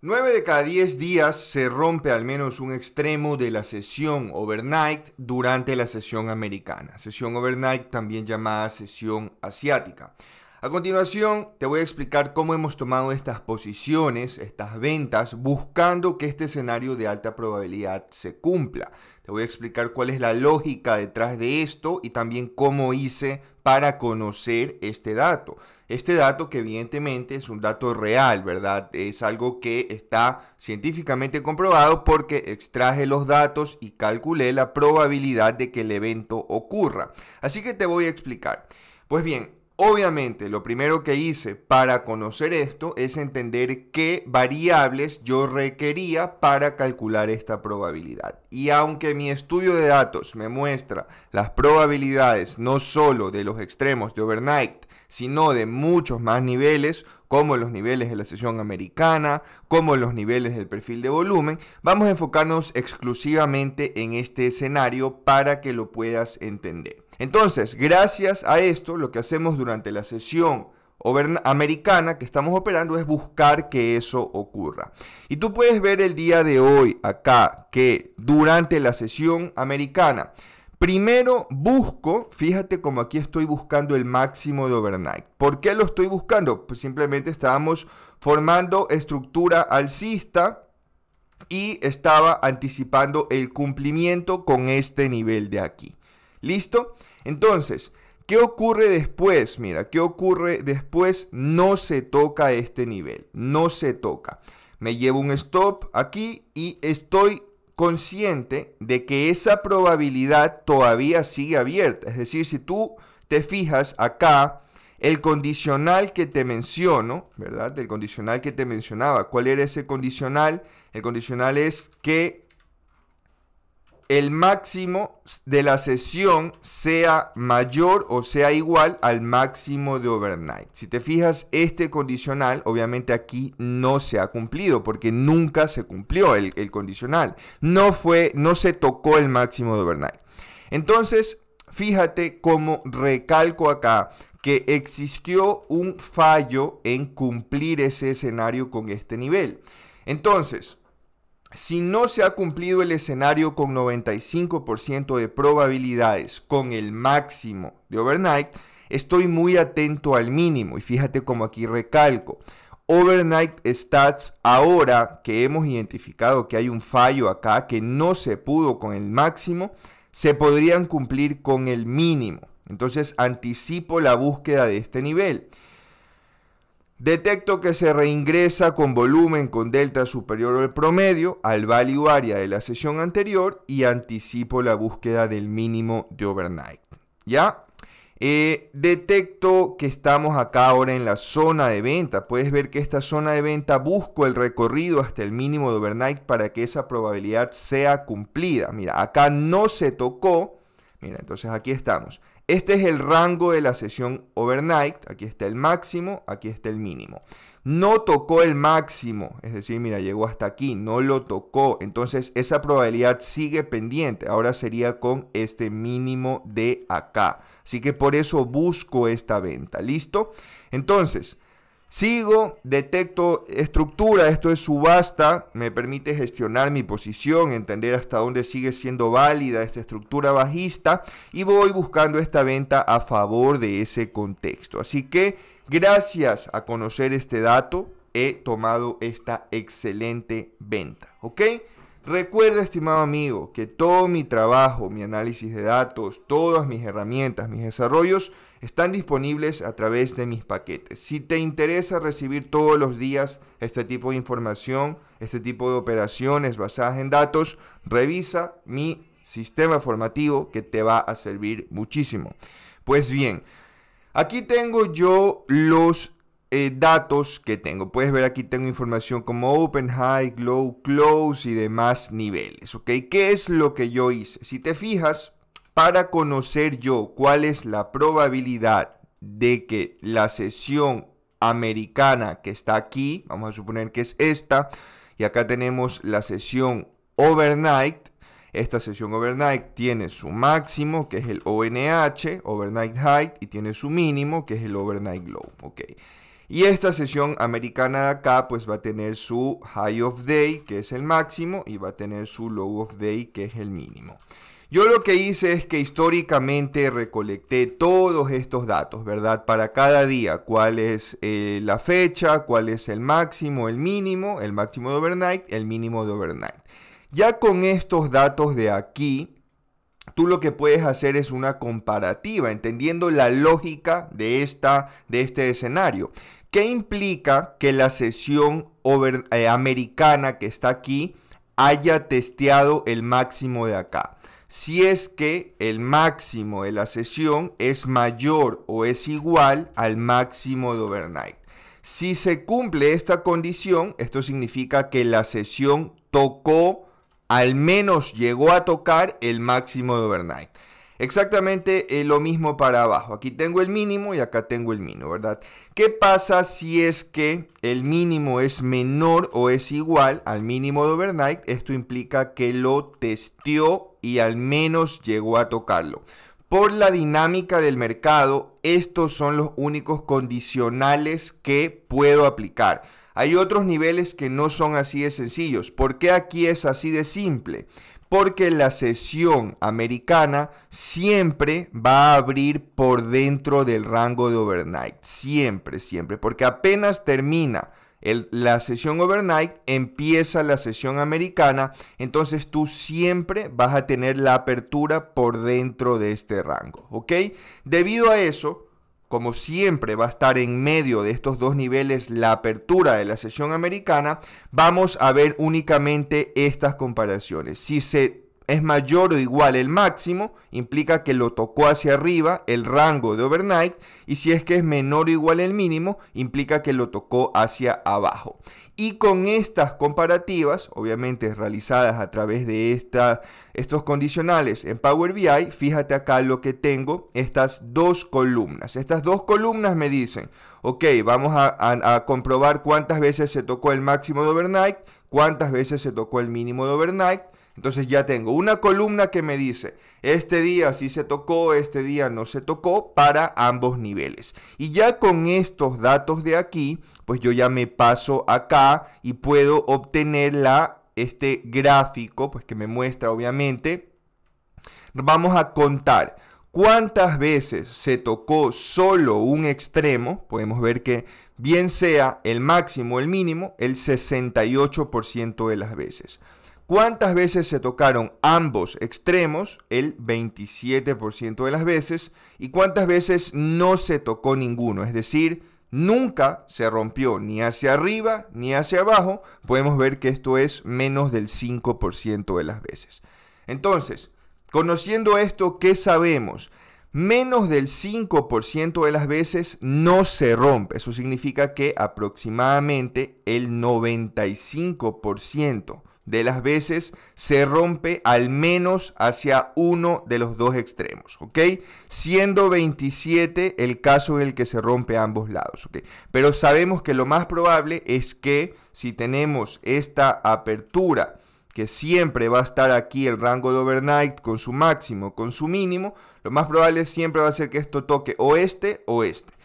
9 de cada 10 días se rompe al menos un extremo de la sesión overnight durante la sesión americana, sesión overnight también llamada sesión asiática. A continuación te voy a explicar cómo hemos tomado estas posiciones, estas ventas, buscando que este escenario de alta probabilidad se cumpla. Te voy a explicar cuál es la lógica detrás de esto y también cómo hice para conocer este dato. Este dato que evidentemente es un dato real, ¿verdad? Es algo que está científicamente comprobado porque extraje los datos y calculé la probabilidad de que el evento ocurra. Así que te voy a explicar. Pues bien, Obviamente, lo primero que hice para conocer esto es entender qué variables yo requería para calcular esta probabilidad. Y aunque mi estudio de datos me muestra las probabilidades no solo de los extremos de overnight, sino de muchos más niveles, como los niveles de la sesión americana, como los niveles del perfil de volumen, vamos a enfocarnos exclusivamente en este escenario para que lo puedas entender. Entonces, gracias a esto, lo que hacemos durante la sesión americana que estamos operando es buscar que eso ocurra. Y tú puedes ver el día de hoy acá que durante la sesión americana, primero busco, fíjate como aquí estoy buscando el máximo de overnight. ¿Por qué lo estoy buscando? Pues simplemente estábamos formando estructura alcista y estaba anticipando el cumplimiento con este nivel de aquí. ¿Listo? Entonces, ¿Qué ocurre después? Mira, ¿qué ocurre después? No se toca este nivel, no se toca. Me llevo un stop aquí y estoy consciente de que esa probabilidad todavía sigue abierta. Es decir, si tú te fijas acá, el condicional que te menciono, ¿verdad? El condicional que te mencionaba. ¿Cuál era ese condicional? El condicional es que el máximo de la sesión sea mayor o sea igual al máximo de overnight. Si te fijas, este condicional obviamente aquí no se ha cumplido porque nunca se cumplió el, condicional. No fue, no se tocó el máximo de overnight. Entonces, fíjate cómo recalco acá que existió un fallo en cumplir ese escenario con este nivel. Entonces, si no se ha cumplido el escenario con 95% de probabilidades, con el máximo de overnight, estoy muy atento al mínimo. Y fíjate como aquí recalco. Overnight Stats, ahora que hemos identificado que hay un fallo acá, que no se pudo con el máximo, se podrían cumplir con el mínimo. Entonces anticipo la búsqueda de este nivel. Detecto que se reingresa con volumen con delta superior al promedio al value area de la sesión anterior y anticipo la búsqueda del mínimo de overnight. ¿Ya? Eh, detecto que estamos acá ahora en la zona de venta. Puedes ver que esta zona de venta busco el recorrido hasta el mínimo de overnight para que esa probabilidad sea cumplida. Mira, acá no se tocó. Mira, entonces aquí estamos. Este es el rango de la sesión overnight. Aquí está el máximo, aquí está el mínimo. No tocó el máximo, es decir, mira, llegó hasta aquí, no lo tocó. Entonces esa probabilidad sigue pendiente. Ahora sería con este mínimo de acá. Así que por eso busco esta venta. ¿Listo? Entonces, Sigo, detecto estructura, esto es subasta, me permite gestionar mi posición, entender hasta dónde sigue siendo válida esta estructura bajista y voy buscando esta venta a favor de ese contexto. Así que gracias a conocer este dato he tomado esta excelente venta, ¿ok? Recuerda, estimado amigo, que todo mi trabajo, mi análisis de datos, todas mis herramientas, mis desarrollos están disponibles a través de mis paquetes. Si te interesa recibir todos los días este tipo de información, este tipo de operaciones basadas en datos, revisa mi sistema formativo que te va a servir muchísimo. Pues bien, aquí tengo yo los eh, datos que tengo. Puedes ver aquí tengo información como Open, High, Low, Close y demás niveles. ¿Ok? ¿Qué es lo que yo hice? Si te fijas, para conocer yo cuál es la probabilidad de que la sesión americana que está aquí, vamos a suponer que es esta, y acá tenemos la sesión overnight. Esta sesión overnight tiene su máximo, que es el ONH, overnight height, y tiene su mínimo, que es el overnight low. ok y esta sesión americana de acá pues va a tener su high of day que es el máximo y va a tener su low of day que es el mínimo. Yo lo que hice es que históricamente recolecté todos estos datos, ¿verdad? Para cada día, cuál es eh, la fecha, cuál es el máximo, el mínimo, el máximo de overnight, el mínimo de overnight. Ya con estos datos de aquí, tú lo que puedes hacer es una comparativa, entendiendo la lógica de, esta, de este escenario. ¿Qué implica que la sesión eh, americana que está aquí haya testeado el máximo de acá? Si es que el máximo de la sesión es mayor o es igual al máximo de overnight. Si se cumple esta condición, esto significa que la sesión tocó al menos llegó a tocar el máximo de overnight. Exactamente eh, lo mismo para abajo. Aquí tengo el mínimo y acá tengo el mínimo, ¿verdad? ¿Qué pasa si es que el mínimo es menor o es igual al mínimo de overnight? Esto implica que lo testeó y al menos llegó a tocarlo. Por la dinámica del mercado, estos son los únicos condicionales que puedo aplicar. Hay otros niveles que no son así de sencillos. ¿Por qué aquí es así de simple? Porque la sesión americana siempre va a abrir por dentro del rango de overnight. Siempre, siempre. Porque apenas termina la sesión overnight, empieza la sesión americana, entonces tú siempre vas a tener la apertura por dentro de este rango, ¿ok? Debido a eso, como siempre va a estar en medio de estos dos niveles la apertura de la sesión americana, vamos a ver únicamente estas comparaciones. Si se es mayor o igual el máximo, implica que lo tocó hacia arriba el rango de overnight, y si es que es menor o igual el mínimo, implica que lo tocó hacia abajo. Y con estas comparativas, obviamente realizadas a través de estos condicionales en Power BI, fíjate acá lo que tengo, estas dos columnas. Estas dos columnas me dicen, ok, vamos a, a comprobar cuántas veces se tocó el máximo de overnight, cuántas veces se tocó el mínimo de overnight, entonces ya tengo una columna que me dice, este día sí se tocó, este día no se tocó para ambos niveles. Y ya con estos datos de aquí, pues yo ya me paso acá y puedo obtener este gráfico, pues que me muestra obviamente. Vamos a contar cuántas veces se tocó solo un extremo, podemos ver que bien sea el máximo o el mínimo, el 68% de las veces. ¿Cuántas veces se tocaron ambos extremos? El 27% de las veces. ¿Y cuántas veces no se tocó ninguno? Es decir, nunca se rompió ni hacia arriba ni hacia abajo. Podemos ver que esto es menos del 5% de las veces. Entonces, conociendo esto, ¿qué sabemos? Menos del 5% de las veces no se rompe. Eso significa que aproximadamente el 95% de las veces se rompe al menos hacia uno de los dos extremos, ¿ok? Siendo 27 el caso en el que se rompe a ambos lados, ¿ok? Pero sabemos que lo más probable es que si tenemos esta apertura, que siempre va a estar aquí el rango de overnight con su máximo, con su mínimo, lo más probable siempre va a ser que esto toque o este o este.